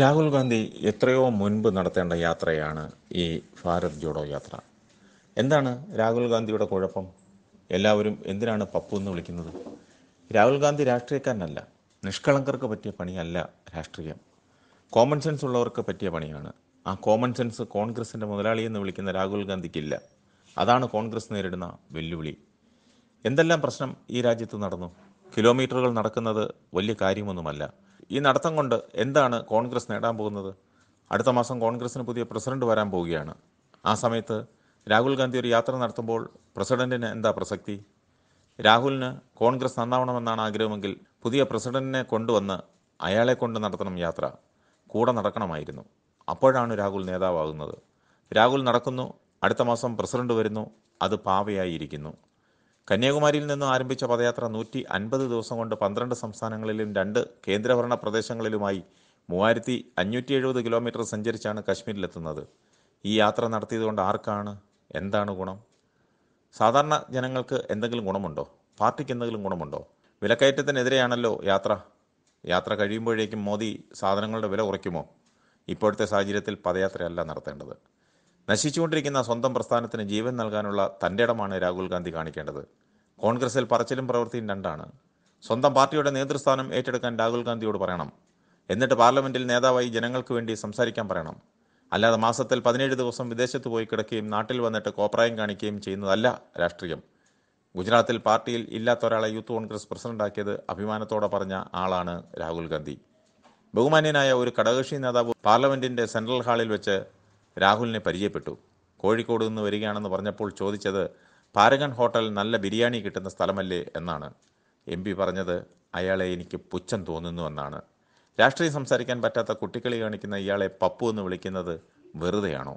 രാഹുൽ ഗാന്ധി എത്രയോ മുൻപ് നടത്തേണ്ട യാത്രയാണ് ഈ ഭാരത് ജോഡോ യാത്ര എന്താണ് രാഹുൽ ഗാന്ധിയുടെ കുഴപ്പം എല്ലാവരും എന്തിനാണ് പപ്പു എന്ന് വിളിക്കുന്നത് രാഹുൽ ഗാന്ധി രാഷ്ട്രീയക്കാരനല്ല നിഷ്കളങ്കർക്ക് പറ്റിയ പണിയല്ല രാഷ്ട്രീയം കോമൺ സെൻസ് ഉള്ളവർക്ക് പറ്റിയ പണിയാണ് ആ കോമൺ സെൻസ് കോൺഗ്രസിൻ്റെ മുതലാളി എന്ന് വിളിക്കുന്ന രാഹുൽ ഗാന്ധിക്കില്ല അതാണ് കോൺഗ്രസ് നേരിടുന്ന വെല്ലുവിളി എന്തെല്ലാം പ്രശ്നം ഈ രാജ്യത്ത് നടന്നു കിലോമീറ്ററുകൾ നടക്കുന്നത് വലിയ കാര്യമൊന്നുമല്ല ഈ നടത്തം കൊണ്ട് എന്താണ് കോൺഗ്രസ് നേടാൻ പോകുന്നത് അടുത്ത മാസം കോൺഗ്രസിന് പുതിയ പ്രസിഡന്റ് വരാൻ പോവുകയാണ് ആ സമയത്ത് രാഹുൽ ഗാന്ധി ഒരു യാത്ര നടത്തുമ്പോൾ പ്രസിഡന്റിന് എന്താ പ്രസക്തി രാഹുലിന് കോൺഗ്രസ് നന്നാവണമെന്നാണ് ആഗ്രഹമെങ്കിൽ പുതിയ പ്രസിഡന്റിനെ കൊണ്ടുവന്ന് അയാളെ കൊണ്ട് നടത്തണം യാത്ര കൂടെ നടക്കണമായിരുന്നു അപ്പോഴാണ് രാഹുൽ നേതാവാകുന്നത് രാഹുൽ നടക്കുന്നു അടുത്ത മാസം പ്രസിഡന്റ് വരുന്നു അത് പാവയായിരിക്കുന്നു കന്യാകുമാരിയിൽ നിന്നും ആരംഭിച്ച പദയാത്ര നൂറ്റി അൻപത് ദിവസം കൊണ്ട് പന്ത്രണ്ട് സംസ്ഥാനങ്ങളിലും രണ്ട് കേന്ദ്രഭരണ പ്രദേശങ്ങളിലുമായി മൂവായിരത്തി അഞ്ഞൂറ്റി എഴുപത് കിലോമീറ്റർ സഞ്ചരിച്ചാണ് കശ്മീരിലെത്തുന്നത് ഈ യാത്ര നടത്തിയതുകൊണ്ട് ആർക്കാണ് എന്താണ് ഗുണം സാധാരണ ജനങ്ങൾക്ക് എന്തെങ്കിലും ഗുണമുണ്ടോ പാർട്ടിക്ക് എന്തെങ്കിലും ഗുണമുണ്ടോ വിലക്കയറ്റത്തിനെതിരെയാണല്ലോ യാത്ര യാത്ര കഴിയുമ്പോഴേക്കും മോദി സാധനങ്ങളുടെ വില കുറയ്ക്കുമോ ഇപ്പോഴത്തെ സാഹചര്യത്തിൽ പദയാത്രയല്ല നടത്തേണ്ടത് നശിച്ചുകൊണ്ടിരിക്കുന്ന സ്വന്തം പ്രസ്ഥാനത്തിന് ജീവൻ നൽകാനുള്ള തൻ്റെ ഇടമാണ് രാഹുൽ ഗാന്ധി കാണിക്കേണ്ടത് കോൺഗ്രസിൽ പറച്ചിലും പ്രവൃത്തിയും രണ്ടാണ് സ്വന്തം പാർട്ടിയുടെ നേതൃസ്ഥാനം ഏറ്റെടുക്കാൻ രാഹുൽ ഗാന്ധിയോട് പറയണം എന്നിട്ട് പാർലമെന്റിൽ നേതാവായി ജനങ്ങൾക്ക് വേണ്ടി സംസാരിക്കാൻ പറയണം അല്ലാതെ മാസത്തിൽ പതിനേഴ് ദിവസം വിദേശത്ത് പോയി കിടക്കുകയും നാട്ടിൽ വന്നിട്ട് കോപ്രായം കാണിക്കുകയും ചെയ്യുന്നതല്ല രാഷ്ട്രീയം ഗുജറാത്തിൽ പാർട്ടിയിൽ ഇല്ലാത്ത ഒരാളെ യൂത്ത് കോൺഗ്രസ് പ്രസിഡന്റാക്കിയത് അഭിമാനത്തോടെ പറഞ്ഞ ആളാണ് രാഹുൽ ഗാന്ധി ബഹുമാന്യനായ ഒരു കടകക്ഷി നേതാവ് പാർലമെന്റിന്റെ സെൻട്രൽ ഹാളിൽ വെച്ച് രാഹുലിനെ പരിചയപ്പെട്ടു കോഴിക്കോട് നിന്ന് വരികയാണെന്ന് പറഞ്ഞപ്പോൾ ചോദിച്ചത് പാരഗൺ ഹോട്ടൽ നല്ല ബിരിയാണി കിട്ടുന്ന സ്ഥലമല്ലേ എന്നാണ് എം പി പറഞ്ഞത് അയാളെ എനിക്ക് പുച്ഛം തോന്നുന്നുവെന്നാണ് രാഷ്ട്രീയം സംസാരിക്കാൻ പറ്റാത്ത കുട്ടിക്കളി കാണിക്കുന്ന ഇയാളെ പപ്പു എന്ന് വിളിക്കുന്നത് വെറുതെയാണോ